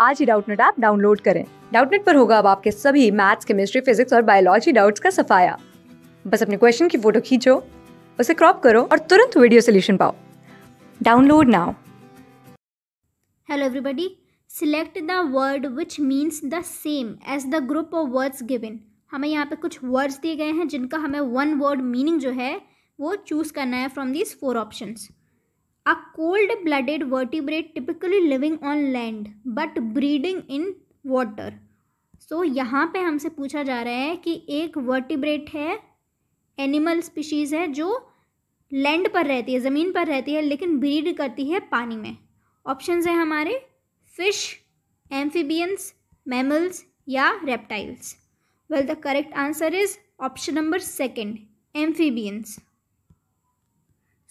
आज ही Doubtnut app download करें डाउटनेट पर होगा अब आपके सभी मैथ्स केमिस्ट्री फिजिक्स और बायोलॉजी डाउट्स का सफाया बस अपने क्वेश्चन की फोटो खींचो उसे क्रॉप करो और तुरंत वीडियो सोल्यूशन पाओ download now hello everybody select the word which means the same as the group of words given हमें यहाँ पे कुछ वर्ड्स दिए गए हैं जिनका हमें वन वर्ड मीनिंग जो है वो चूज़ करना है from these four options are cold blooded vertebrate typically living on land but breeding in water. So so, यहाँ पे हमसे पूछा जा रहा है कि एक वर्टिब्रेट है एनिमल स्पीशीज़ है जो लैंड पर रहती है ज़मीन पर रहती है लेकिन ब्रीड करती है पानी में ऑप्शन है हमारे फिश एम्फीबियंस मैमल्स या reptiles well the correct answer is option number second amphibians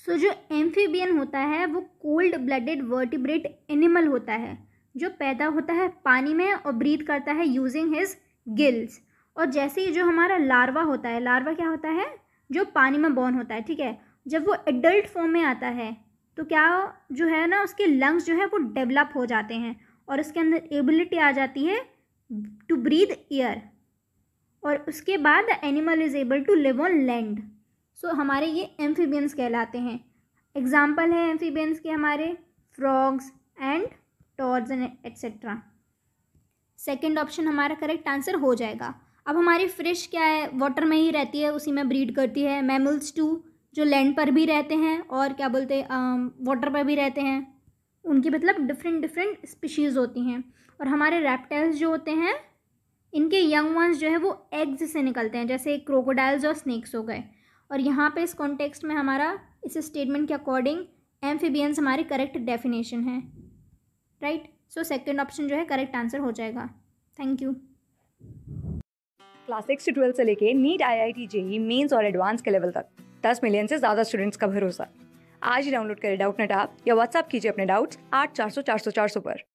so so, जो एम्फीबियन होता है वो कोल्ड ब्लडेड वर्टिब्रेट एनिमल होता है जो पैदा होता है पानी में और ब्रीथ करता है यूजिंग हिज गिल्स और जैसे ही जो हमारा लार्वा होता है लार्वा क्या होता है जो पानी में बॉर्न होता है ठीक है जब वो एडल्ट फॉर्म में आता है तो क्या जो है ना उसके लंग्स जो है वो डेवलप हो जाते हैं और उसके अंदर एबिलिटी आ जाती है टू ब्रीद एयर और उसके बाद the animal is able to live on land so so, हमारे ये एम्फीबियंस कहलाते हैं एग्ज़ाम्पल है एम्फीबियंस के हमारे frogs and toads and etcetera second option हमारा करेक्ट आंसर हो जाएगा अब हमारी फ्रिश क्या है वाटर में ही रहती है उसी में ब्रीड करती है मैमल्स टू जो लैंड पर भी रहते हैं और क्या बोलते हैं वाटर पर भी रहते हैं उनकी मतलब डिफरेंट डिफरेंट स्पीशीज़ होती हैं और हमारे रेप्टाइल्स जो होते हैं इनके यंग वंस जो है वो एग्ज से निकलते हैं जैसे क्रोकोडाइल्स और स्नैक्स हो गए और यहाँ पे इस कॉन्टेक्स्ट में हमारा इस स्टेटमेंट के अकॉर्डिंग एम्फीबियंस हमारी करेक्ट डेफिनेशन है राइट सो सेकेंड ऑप्शन जो है करेक्ट आंसर हो जाएगा थैंक यू क्लास सिक्स से ट्वेल्थ से लेके NEET I I T JEE mains और एडवांस के लेवल तक दस मिलियन से ज़्यादा स्टूडेंट्स का भरोसा आज ही डाउनलोड करें डाउट नेट आप या व्हाट्सअप कीजिए अपने डाउट्स आठ चार सौ चार सौ चार सौ पर